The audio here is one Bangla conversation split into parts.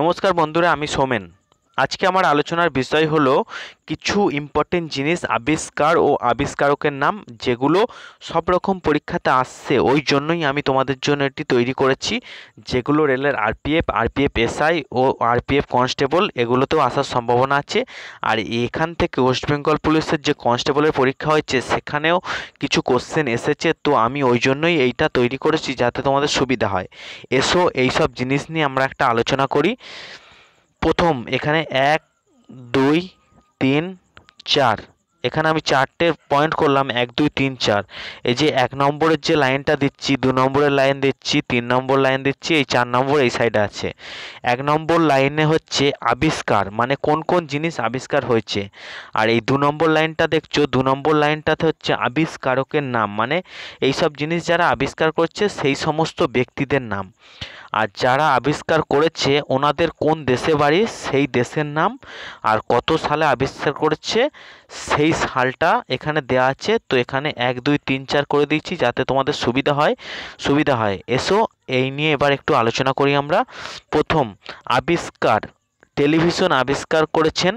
নমস্কার বন্ধুরা আমি সোমেন আজকে আমার আলোচনার বিষয় হলো কিছু ইম্পর্টেন্ট জিনিস আবিষ্কার ও আবিষ্কারকের নাম যেগুলো সব রকম পরীক্ষাতে আসছে ওই জন্যই আমি তোমাদের জন্য এটি তৈরি করেছি যেগুলো রেলের আরপিএফ আরপিএফ এসআই ও আরপিএফ কনস্টেবল এগুলোতেও আসার সম্ভাবনা আছে আর এখান থেকে ওয়েস্ট বেঙ্গল পুলিশের যে কনস্টেবলের পরীক্ষা হয়েছে সেখানেও কিছু কোশ্চেন এসেছে তো আমি ওই জন্যই এইটা তৈরি করেছি যাতে তোমাদের সুবিধা হয় এসো এই সব জিনিস নিয়ে আমরা একটা আলোচনা করি প্রথম এখানে এক দুই তিন চার এখানে আমি চারটে পয়েন্ট করলাম এক দুই তিন চার এই যে এক নম্বরের যে লাইনটা দিচ্ছি দু নম্বরের লাইন দিচ্ছি তিন নম্বর লাইন দিচ্ছি এই চার নম্বর এই সাইডে আছে এক নম্বর লাইনে হচ্ছে আবিষ্কার মানে কোন কোন জিনিস আবিষ্কার হয়েছে আর এই দু নম্বর লাইনটা দেখছো দু নম্বর লাইনটাতে হচ্ছে আবিষ্কারকের নাম মানে এই সব জিনিস যারা আবিষ্কার করছে সেই সমস্ত ব্যক্তিদের নাম আর যারা আবিষ্কার করেছে ওনাদের কোন দেশে বাড়ি সেই দেশের নাম আর কত সালে আবিষ্কার করেছে সেই সালটা এখানে দেয়া আছে তো এখানে এক দুই তিন চার করে দিচ্ছি যাতে তোমাদের সুবিধা হয় সুবিধা হয় এসো এই নিয়ে এবার একটু আলোচনা করি আমরা প্রথম আবিষ্কার টেলিভিশন আবিষ্কার করেছেন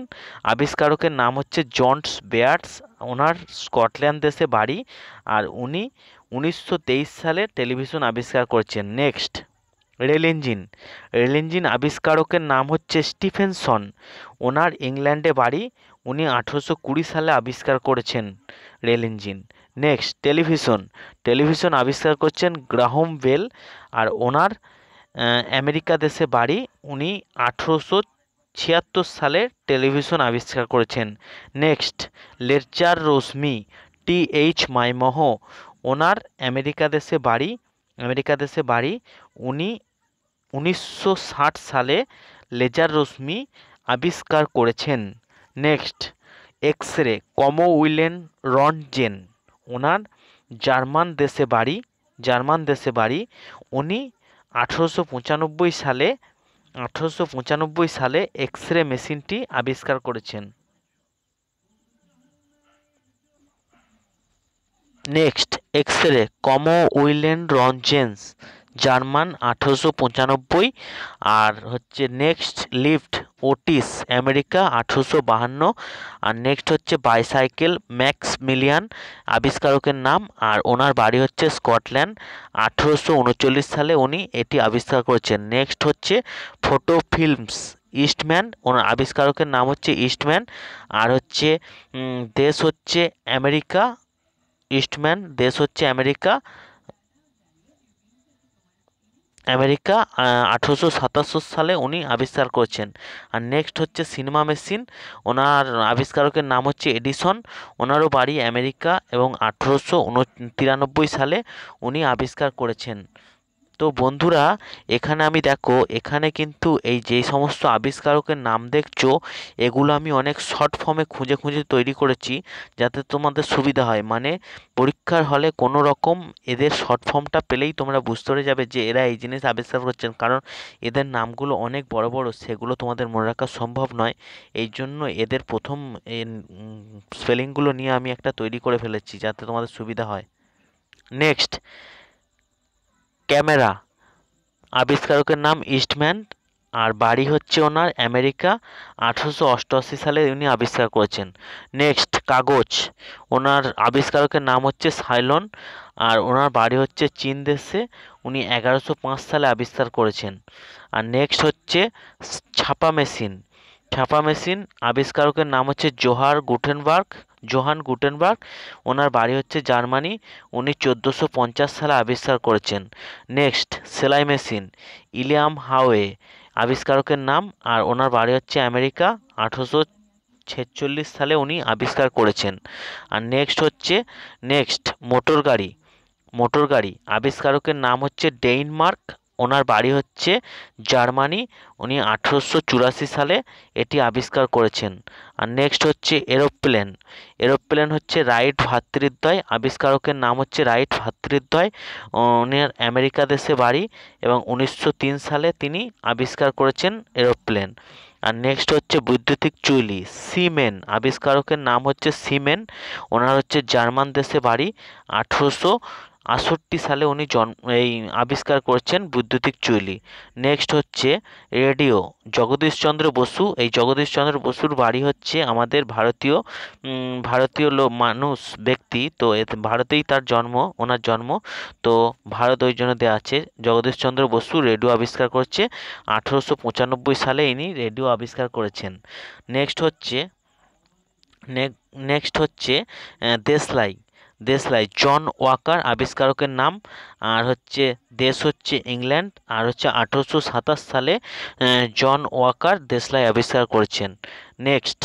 আবিষ্কারকের নাম হচ্ছে জন্টস বেয়ার্স ওনার স্কটল্যান্ড দেশে বাড়ি আর উনি উনিশশো সালে টেলিভিশন আবিষ্কার করেছেন next rail engine rail engine আবিষ্কারকের নাম হচ্ছে স্টিফেনসন ওনার ইংল্যান্ডে বাড়ি উনি আঠেরোশো কুড়ি সালে আবিষ্কার করেছেন rail engine next television television আবিষ্কার করছেন গ্রাহম বেল আর ওনার আমেরিকা দেশে বাড়ি উনি আঠেরোশো ছিয়াত্তর সালে টেলিভিশন আবিষ্কার করেছেন নেক্সট লেকচার রশ্মি টি এইচ মাইমহ ওনার আমেরিকা দেশে বাড়ি আমেরিকা দেশে বাড়ি উনি উনিশশো সালে লেজার রশ্মি আবিষ্কার করেছেন নেক্সট এক্স রে কমো উইলেন রনজেন ওনার জার্মান দেশে বাড়ি জার্মান দেশে বাড়ি উনি আঠেরোশো সালে আঠেরোশো সালে এক্স রে মেশিনটি আবিষ্কার করেছেন নেক্সট এক্স রে কমো উইলেন রনজেন্স জার্মান আঠেরোশো পঁচানব্বই আর হচ্ছে নেক্সট লিফট ওটিস আমেরিকা আঠেরোশো বাহান্ন আর নেক্সট হচ্ছে বাইসাইকেল ম্যাক্স মিলিয়ান আবিষ্কারকের নাম আর ওনার বাড়ি হচ্ছে স্কটল্যান্ড আঠেরোশো উনচল্লিশ সালে উনি এটি আবিষ্কার করেছেন নেক্সট হচ্ছে ফটো ফিল্মস ইস্টম্যান ওনার আবিষ্কারকের নাম হচ্ছে ইস্টম্যান আর হচ্ছে দেশ হচ্ছে আমেরিকা ইস্টম্যান দেশ হচ্ছে আমেরিকা আমেরিকা আঠেরোশো সাতাশো সালে উনি আবিষ্কার করছেন আর নেক্সট হচ্ছে সিনেমা মেশিন ওনার আবিষ্কারকের নাম হচ্ছে এডিসন ওনারও বাড়ি আমেরিকা এবং আঠেরোশো উন তিরানব্বই সালে উনি আবিষ্কার করেছেন তো বন্ধুরা এখানে আমি দেখো এখানে কিন্তু এই যে সমস্ত আবিষ্কারকের নাম দেখছো এগুলো আমি অনেক শর্ট ফর্মে খুঁজে খুঁজে তৈরি করেছি যাতে তোমাদের সুবিধা হয় মানে পরীক্ষার হলে কোনো রকম এদের শর্ট ফর্মটা পেলেই তোমরা বুঝতে পেরে যাবে যে এরা এই জিনিস আবিষ্কার করছেন কারণ এদের নামগুলো অনেক বড় বড় সেগুলো তোমাদের মনে রাখা সম্ভব নয় এই জন্য এদের প্রথম স্পেলিংগুলো নিয়ে আমি একটা তৈরি করে ফেলেছি যাতে তোমাদের সুবিধা হয় নেক্সট ক্যামেরা আবিষ্কারকের নাম ইস্টম্যান আর বাড়ি হচ্ছে ওনার আমেরিকা আঠেরোশো অষ্টআশি সালে উনি আবিষ্কার করেছেন নেক্সট কাগজ ওনার আবিষ্কারকের নাম হচ্ছে সাইলন আর ওনার বাড়ি হচ্ছে চীন দেশে উনি এগারোশো পাঁচ সালে আবিষ্কার করেছেন আর নেক্সট হচ্ছে ছাপা মেশিন ছাপা মেশিন আবিষ্কারকের নাম হচ্ছে জোহার গুটেনবার্গ জোহান গুটেনবার্গ ওনার বাড়ি হচ্ছে জার্মানি উনি চোদ্দোশো পঞ্চাশ সালে আবিষ্কার করেছেন নেক্সট সেলাই মেশিন ইলিয়াম হাওয়ে আবিষ্কারকের নাম আর ওনার বাড়ি হচ্ছে আমেরিকা আঠেরোশো ছেচল্লিশ সালে উনি আবিষ্কার করেছেন আর নেক্সট হচ্ছে নেক্সট মোটর গাড়ি মোটর গাড়ি আবিষ্কারকের নাম হচ্ছে ডেইনমার্ক ওনার বাড়ি হচ্ছে জার্মানি উনি আঠেরোশো চুরাশি সালে এটি আবিষ্কার করেছেন আর নেক্সট হচ্ছে এরোপ্লেন এরোপ্লেন হচ্ছে রাইট ভাতৃদ্বয় আবিষ্কারকের নাম হচ্ছে রাইট ভাতৃদ্বয় উনি আমেরিকা দেশে বাড়ি এবং উনিশশো সালে তিনি আবিষ্কার করেছেন এরোপ্লেন আর নেক্সট হচ্ছে বৈদ্যুতিক চুইলি সিমেন আবিষ্কারকের নাম হচ্ছে সিমেন ওনার হচ্ছে জার্মান দেশে বাড়ি আঠেরোশো আটষট্টি সালে উনি জন্ম এই আবিষ্কার করছেন বৈদ্যুতিক চুলি নেক্সট হচ্ছে রেডিও জগদীশচন্দ্র বসু এই জগদীশচন্দ্র বসুর বাড়ি হচ্ছে আমাদের ভারতীয় ভারতীয় লো মানুষ ব্যক্তি তো ভারতেই তার জন্ম ওনার জন্ম তো ভারত ওই জন্য দেওয়া আছে জগদীশচন্দ্র বসু রেডিও আবিষ্কার করছে আঠেরোশো সালে ইনি রেডিও আবিষ্কার করেছেন নেক্সট হচ্ছে নেক্সট হচ্ছে দেশলাই দেশলাই জন ওয়াকার আবিষ্কারকের নাম আর হচ্ছে দেশ হচ্ছে ইংল্যান্ড আর হচ্ছে আঠেরোশো সাতাশ সালে জন ওয়াকার দেশলাই আবিষ্কার করেছেন নেক্সট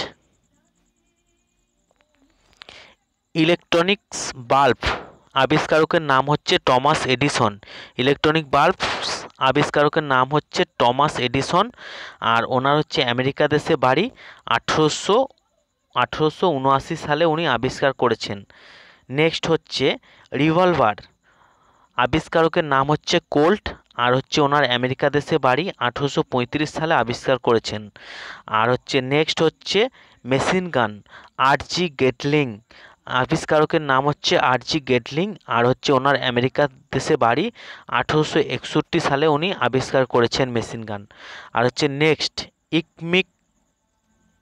ইলেকট্রনিক্স বাল্ব আবিষ্কারকের নাম হচ্ছে টমাস এডিসন ইলেকট্রনিক বাল্ব আবিষ্কারকের নাম হচ্ছে টমাস এডিসন আর ওনার হচ্ছে আমেরিকা দেশে বাড়ি আঠেরোশো আঠেরোশো সালে উনি আবিষ্কার করেছেন নেক্সট হচ্ছে রিভলভার আবিষ্কারকের নাম হচ্ছে কোল্ট আর হচ্ছে ওনার আমেরিকা দেশে বাড়ি আঠেরোশো সালে আবিষ্কার করেছেন আর হচ্ছে নেক্সট হচ্ছে মেশিন গান জি গেটলিং আবিষ্কারকের নাম হচ্ছে জি গেটলিং আর হচ্ছে ওনার আমেরিকা দেশে বাড়ি আঠেরোশো সালে উনি আবিষ্কার করেছেন মেশিন গান আর হচ্ছে নেক্সট ইকমিক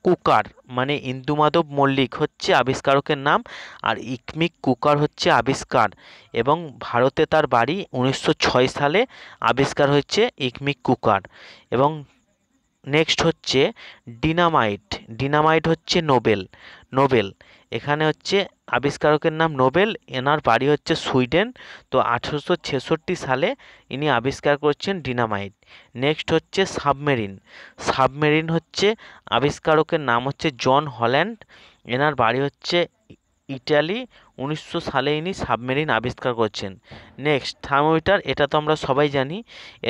কুকার মানে ইন্দুমাধব মল্লিক হচ্ছে আবিষ্কারকের নাম আর ইকমিক কুকার হচ্ছে আবিষ্কার এবং ভারতে তার বাড়ি উনিশশো সালে আবিষ্কার হচ্ছে ইকমিক কুকার এবং নেক্সট হচ্ছে ডিনামাইট ডিনামাইট হচ্ছে নোবেল নোবেল এখানে হচ্ছে আবিষ্কারকের নাম নোবেল এনার বাড়ি হচ্ছে সুইডেন তো আঠেরোশো ছেষট্টি সালে ইনি আবিষ্কার করছেন ডিনামাইট নেক্সট হচ্ছে সাবমেরিন সাবমেরিন হচ্ছে আবিষ্কারকের নাম হচ্ছে জন হল্যান্ড এনার বাড়ি হচ্ছে ইটালি উনিশশো সালে ইনি সাবমেরিন আবিষ্কার করছেন নেক্সট থার্মোমিটার এটা তো আমরা সবাই জানি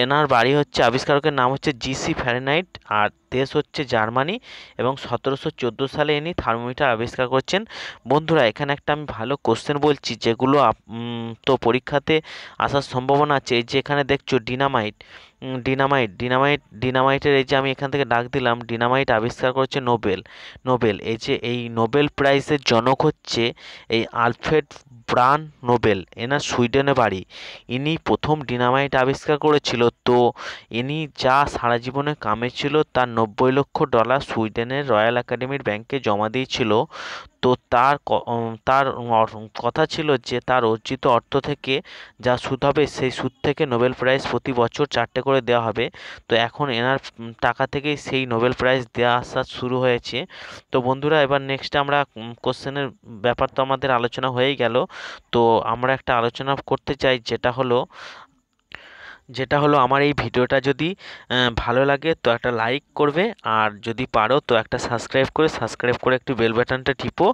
এনার বাড়ি হচ্ছে আবিষ্কারকের নাম হচ্ছে জিসি ফ্যারেনাইট আর দেশ হচ্ছে জার্মানি এবং সতেরোশো চোদ্দো সালে ইনি থার্মোমিটার আবিষ্কার করছেন বন্ধুরা এখানে একটা আমি ভালো কোশ্চেন বলছি যেগুলো তো পরীক্ষাতে আসার সম্ভাবনা আছে যে এখানে দেখছো ডিনামাইট ডিনামাইট ডিনামাইট ডিনামাইটের এই যে আমি এখান থেকে ডাক দিলাম ডিনামাইট আবিষ্কার করছে নোবেল নোবেল এই যে এই নোবেল প্রাইজের জনক হচ্ছে এই আলফ্রেড ব্রান নোবেল এনার সুইডেনে বাড়ি ইনি প্রথম ডিনামাইট আবিষ্কার করেছিল তো ইনি যা সারা জীবনে কামে ছিল তার নব্বই লক্ষ ডলার সুইডেনের রয়্যাল একাডেমির ব্যাংকে জমা দিয়েছিল তো তার তার কথা ছিল যে তার অর্জিত অর্থ থেকে যা সুদ হবে সেই সুদ থেকে নোবেল প্রাইজ প্রতি বছর চারটে করে দেওয়া হবে তো এখন এনার টাকা থেকেই সেই নোবেল প্রাইজ দেওয়া আসা শুরু হয়েছে তো বন্ধুরা এবার নেক্সট আমরা কোশ্চেনের ব্যাপার তো আমাদের আলোচনা হয়েই গেল তো আমরা একটা আলোচনা করতে চাই যেটা হলো যেটা হলো আমার এই ভিডিওটা যদি ভালো লাগে তো একটা লাইক করবে আর যদি পারো তো একটা সাবস্ক্রাইব করে সাবস্ক্রাইব করে একটু বেল বাটনটা টিপো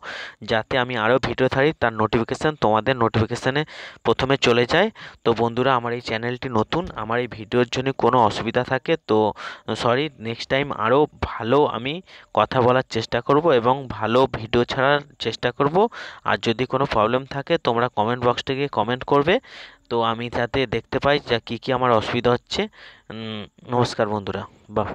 যাতে আমি আরও ভিডিও থাকি তার নোটিফিকেশান তোমাদের নোটিফিকেশানে প্রথমে চলে যায় তো বন্ধুরা আমার এই চ্যানেলটি নতুন আমার এই ভিডিওর জন্য কোনো অসুবিধা থাকে তো সরি নেক্সট টাইম আরও ভালো আমি কথা বলার চেষ্টা করব এবং ভালো ভিডিও ছাড়ার চেষ্টা করব আর যদি কোনো প্রবলেম থাকে তোমরা কমেন্ট বক্স থেকে কমেন্ট করবে তো আমি যাতে দেখতে পাই যা কী কী আমার অসুবিধা হচ্ছে নমস্কার বন্ধুরা বাহ